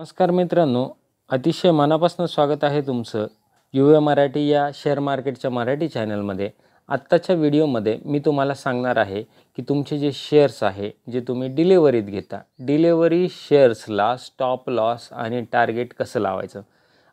नमस्कार मित्रांनो अतिशय मनापासून स्वागत आहे तुमचं ए मराठी या शेअर मार्केटच्या मराठी चॅनलमध्ये आत्ताच्या व्हिडिओमध्ये मी तुम्हाला सांगणार आहे की तुमचे जे शेअर्स आहे जे तुम्ही डिलेवरीत घेता डिलेवरी शेअर्सला स्टॉप लॉस आणि टार्गेट कसं लावायचं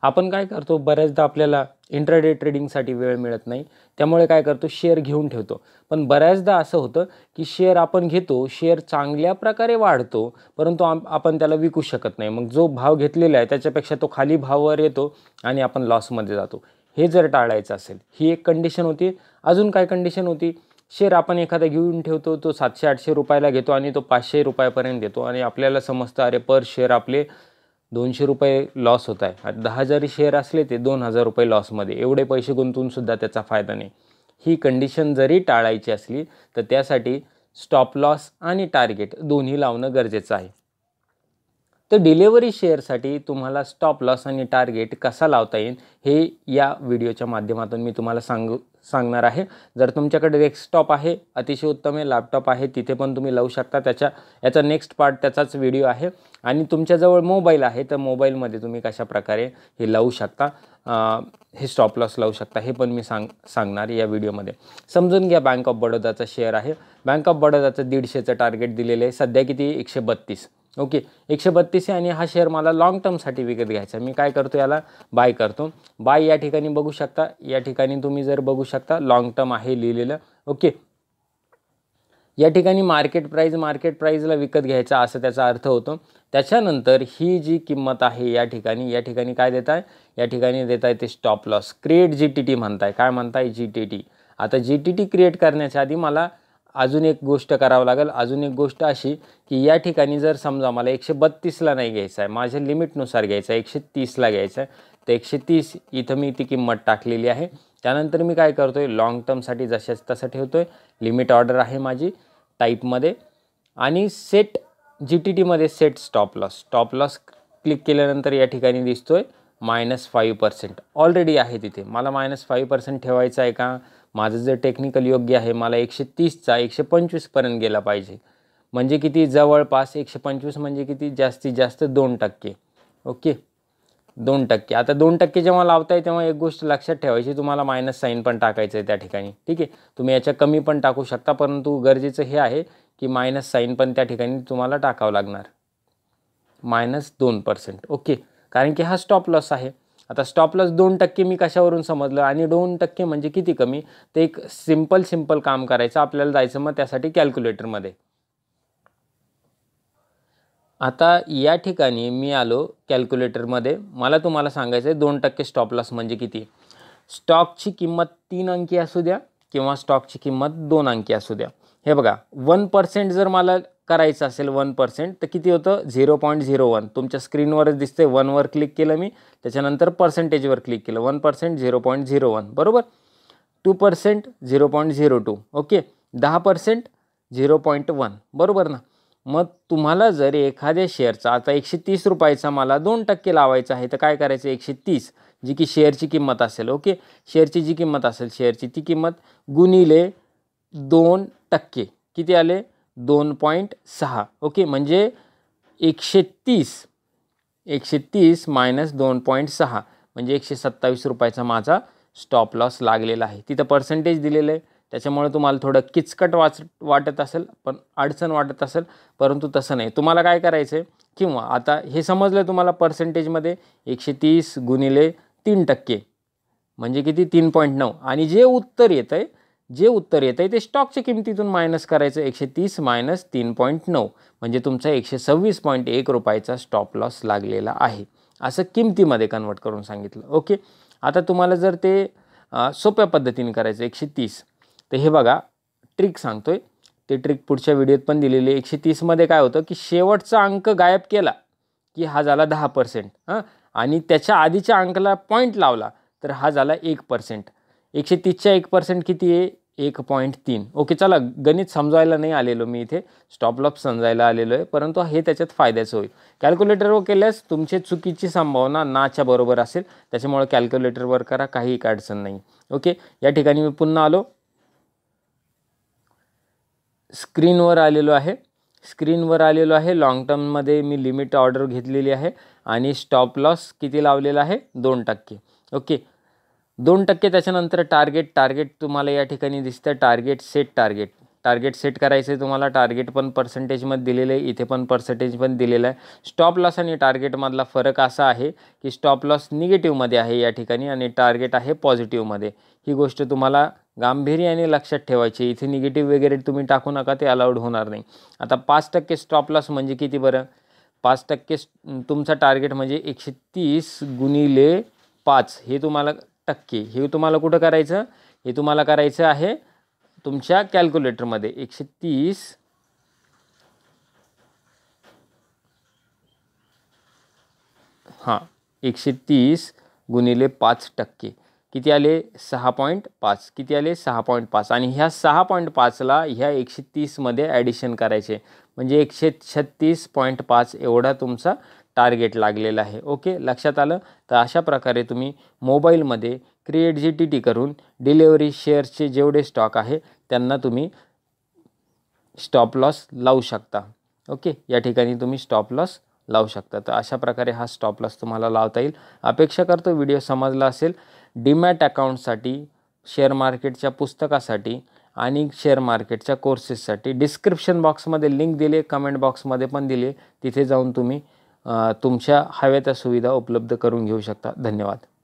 आपण काय करतो बऱ्याचदा आपल्याला इंट्राडे ट्रेडिंगसाठी वेळ मिळत नाही त्यामुळे काय करतो शेअर घेऊन ठेवतो पण बऱ्याचदा असं होतं की शेअर आपण घेतो शेअर चांगल्या प्रकारे वाढतो परंतु आपण त्याला विकू शकत नाही मग जो भाव घेतलेला आहे त्याच्यापेक्षा तो खाली भावावर येतो आणि आपण लॉसमध्ये जातो हे जर टाळायचं असेल ही एक कंडिशन होती अजून काय कंडिशन होती शेअर आपण एखादा घेऊन ठेवतो तो सातशे आठशे रुपयाला घेतो आणि तो पाचशे रुपयापर्यंत देतो आणि आपल्याला समजतं अरे पर शेअर आपले दोनशे रुपये लॉस होत आहे दहा हजारी शेअर असले ते दोन हजार रुपये लॉसमध्ये एवढे पैसे गुंतवूनसुद्धा त्याचा फायदा नाही ही कंडिशन जरी टाळायची असली तर त्यासाठी स्टॉप लॉस आणि टार्गेट दोन्ही लावणं गरजेचं आहे तर डिलेवरी शेअरसाठी तुम्हाला स्टॉप लॉस आणि टार्गेट कसा लावता येईल हे या व्हिडिओच्या माध्यमातून मी तुम्हाला सांगू सांगणार आहे जर तुमच्याकडे डेस्कटॉप आहे अतिशय उत्तम आहे लॅपटॉप आहे तिथे पण तुम्ही लावू शकता त्याच्या याचा नेक्स्ट पार्ट त्याचाच व्हिडिओ आहे आणि तुमच्याजवळ मोबाईल आहे तर मोबाईलमध्ये तुम्ही कशा प्रकारे हे लावू शकता हे स्टॉप लॉस लावू शकता हे पण मी सांग सांगणार या व्हिडिओमध्ये समजून घ्या बँक ऑफ बडोदाचा शेअर आहे बँक ऑफ बडोदाचं दीडशेचं टार्गेट दिलेलं आहे सध्या किती एकशे बत्तीस ओके एकशे बत्तीस आहे आणि हा शेअर मला लाँग टर्मसाठी विकत घ्यायचा मी काय करतो याला बाय करतो बाय या ठिकाणी बघू शकता या ठिकाणी तुम्ही जर बघू शकता लॉंग टर्म आहे लिहिलेलं ओके या ठिकाणी मार्केट प्राईज मार्केट प्राईजला विकत घ्यायचा असं त्याचा अर्थ होतो त्याच्यानंतर ही जी किंमत आहे या ठिकाणी या ठिकाणी काय देत आहे या ठिकाणी देत आहे ते stop loss create G T T म्हणताय काय म्हणताय जी टी टी आता जी टी टी क्रिएट करण्याच्या आधी मला अजून एक गोष्ट करावं लागेल अजून एक गोष्ट अशी की या ठिकाणी जर समजा मला एकशे बत्तीसला नाही घ्यायचं आहे माझ्या लिमिटनुसार घ्यायचं आहे एकशे तीसला घ्यायचं आहे तर एकशे तीस इथं मी ती किंमत टाकलेली आहे त्यानंतर मी काय करतो आहे लाँग टर्मसाठी जशाच तसं ठेवतो आहे लिमिट ऑर्डर आहे माझी टाईपमध्ये आणि सेट जी टी टीमध्ये set stop loss stop loss click केल्यानंतर या ठिकाणी दिसतो आहे मायनस फाईव्ह पर्सेंट ऑलरेडी आहे तिथे मला मायनस फाईव्ह पर्सेंट ठेवायचं आहे का माझं जर टेक्निकल योग्य आहे मला एकशे तीसचा एकशे पंचवीसपर्यंत गेला पाहिजे म्हणजे किती जवळपास एकशे पंचवीस म्हणजे किती जास्तीत जास्त दोन टक्के ओके दोन टक्के आता दोन टक्के जेव्हा लावताय तेव्हा एक गोष्ट लक्षात ठेवायची तुम्हाला मायनस साईन पण टाकायचं आहे त्या ठिकाणी ठीक आहे तुम्ही याच्या कमी पण टाकू शकता परंतु गरजेचं हे आहे की मायनस साईन पण त्या ठिकाणी तुम्हाला टाकावं लागणार मायनस दोन पर्सेंट ओके कारण की हा स्टॉप लॉस आहे आता स्टॉप लॉस दोन टक्के मी कशावरून समजलं आणि दोन टक्के म्हणजे किती कमी ते एक सिम्पल सिम्पल काम करायचं आपल्याला जायचं मग त्यासाठी कॅल्क्युलेटरमध्ये आता या ठिकाणी मी आलो कॅल्क्युलेटरमध्ये मला तुम्हाला सांगायचं आहे दोन टक्के स्टॉप लॉस म्हणजे किती स्टॉकची किंमत तीन अंकी असू द्या किंवा स्टॉकची किंमत दोन अंकी असू द्या हे बघा वन पर्सेंट जर मला करायचं असेल वन पर्सेंट तर किती होतं झिरो पॉईंट झिरो वन तुमच्या स्क्रीनवरच दिसते वनवर क्लिक केलं मी त्याच्यानंतर पर्सेंटेजवर क्लिक केलं one percent zero point zero one बरोबर two percent zero point zero two okay दहा पर्सेंट झिरो पॉईंट वन बरोबर ना मग तुम्हाला जर एखाद्या शेअरचा आता एकशे तीस रुपयाचा मला दोन टक्के लावायचा आहे तर काय करायचं एकशे तीस जी की शेअरची किंमत असेल ओके शेअरची जी किंमत असेल शेअरची ती किंमत गुणिले दोन टक्के किती आले दोन पॉईंट सहा ओके म्हणजे एकशे तीस एकशे तीस मायनस दोन पॉईंट सहा म्हणजे एकशे सत्तावीस रुपयाचा माझा स्टॉप लॉस लागलेला आहे तिथं पर्सेंटेज दिलेलं आहे त्याच्यामुळे तुम्हाला थोडं किचकट वाच वाटत असेल पण अडचण वाटत असेल परंतु तसं नाही तुम्हाला काय करायचं आहे किंवा आता हे समजलं तुम्हाला पर्सेंटेजमध्ये एकशे तीस गुणिले तीन टक्के म्हणजे किती तीन पॉईंट नऊ आणि जे उत्तर येतं आहे जे उत्तर येतं आहे ते स्टॉकच्या किमतीतून मायनस करायचं एकशे तीस मायनस तीन पॉईंट नऊ म्हणजे तुमचा एकशे सव्वीस पॉईंट एक रुपयाचा स्टॉप लॉस लागलेला आहे असं किमतीमध्ये कन्वर्ट करून सांगितलं ओके आता तुम्हाला जर ते सोप्या पद्धतीने करायचं एकशे तीस तर हे बघा ट्रिक सांगतो आहे ते ट्रिक पुढच्या व्हिडिओत पण दिलेली आहे एकशे तीसमध्ये काय होतं की शेवटचा अंक गायब केला की हा झाला दहा पर्सेंट हां आणि त्याच्या आधीच्या अंकाला पॉईंट लावला तर हा झाला एक पर्सेंट एकशे तीसच्या एक पर्सेंट किती आहे एक पॉईंट तीन ओके चला गणित समजायला नाही आलेलो मी इथे स्टॉप लॉप समजायला आलेलो आहे परंतु हे त्याच्यात फायद्याचं होईल कॅल्क्युलेटरवर केल्यास तुमची चुकीची संभावना नाच्या बरोबर असेल त्याच्यामुळे कॅल्क्युलेटरवर करा काही अडचण नाही ओके या ठिकाणी मी पुन्हा आलो स्क्रीनवर आलेलो आहे स्क्रीनवर आलेलो आहे लाँग टर्ममध्ये मी लिमिट ऑर्डर घेतलेली आहे आणि स्टॉप लॉस किती लावलेला आहे दोन टक्के ओके दोन टक्के त्याच्यानंतर टार्गेट टार्गेट तुम्हाला या ठिकाणी दिसतं target set target target set करायचं आहे तुम्हाला टार्गेट पण पर्सेंटेजमध्ये दिलेलं आहे इथे पण पर्सेंटेज पण दिलेलं आहे स्टॉप लॉस आणि टार्गेटमधला फरक असा आहे की स्टॉप लॉस निगेटिव्हमध्ये आहे या ठिकाणी आणि टार्गेट आहे पॉझिटिव्हमध्ये ही गोष्ट तुम्हाला गांभीर्याने लक्षात ठेवायचे इथे निगेटिव्ह वगैरे तुम्ही टाकू नका ते अलाउड होणार नाही आता पाच टक्के स्टॉप लॉस म्हणजे किती बरं पाच टक्के तुमचा टार्गेट म्हणजे एकशे तीस गुणिले पाच हे तुम्हाला टक्के हे तुम्हाला कुठं करायचं हे तुम्हाला करायचं आहे तुमच्या कॅल्क्युलेटरमध्ये एकशे तीस हां एकशे तीस गुणिले पाच टक्के किती आले सहा पॉईंट पाच किती आले सहा पॉईंट पाच आणि ह्या सहा पॉईंट पाचला ह्या एकशे तीसमध्ये ॲडिशन करायचे म्हणजे एकशे छत्तीस पॉईंट पाच एवढा तुमचा टार्गेट लागलेला आहे ओके लक्षात आलं तर अशा प्रकारे तुम्ही मोबाईलमध्ये क्रिएट जी टी टी करून डिलेवरी शेअर्सचे जेवढे स्टॉक आहे त्यांना तुम्ही स्टॉप लॉस लावू शकता ओके या ठिकाणी तुम्ही स्टॉप लॉस लावू शकता तर अशा प्रकारे हा स्टॉप लॉस तुम्हाला लावता येईल अपेक्षा करतो व्हिडिओ समजला असेल डीमॅट अकाउंटसाठी शेअर मार्केटच्या पुस्तकासाठी आणि शेअर मार्केटच्या कोर्सेससाठी डिस्क्रिप्शन बॉक्समध्ये लिंक दिली कमेंट बॉक्समध्ये पण दिली तिथे जाऊन तुम्ही तुमच्या हव्या त्या सुविधा उपलब्ध करून घेऊ शकता धन्यवाद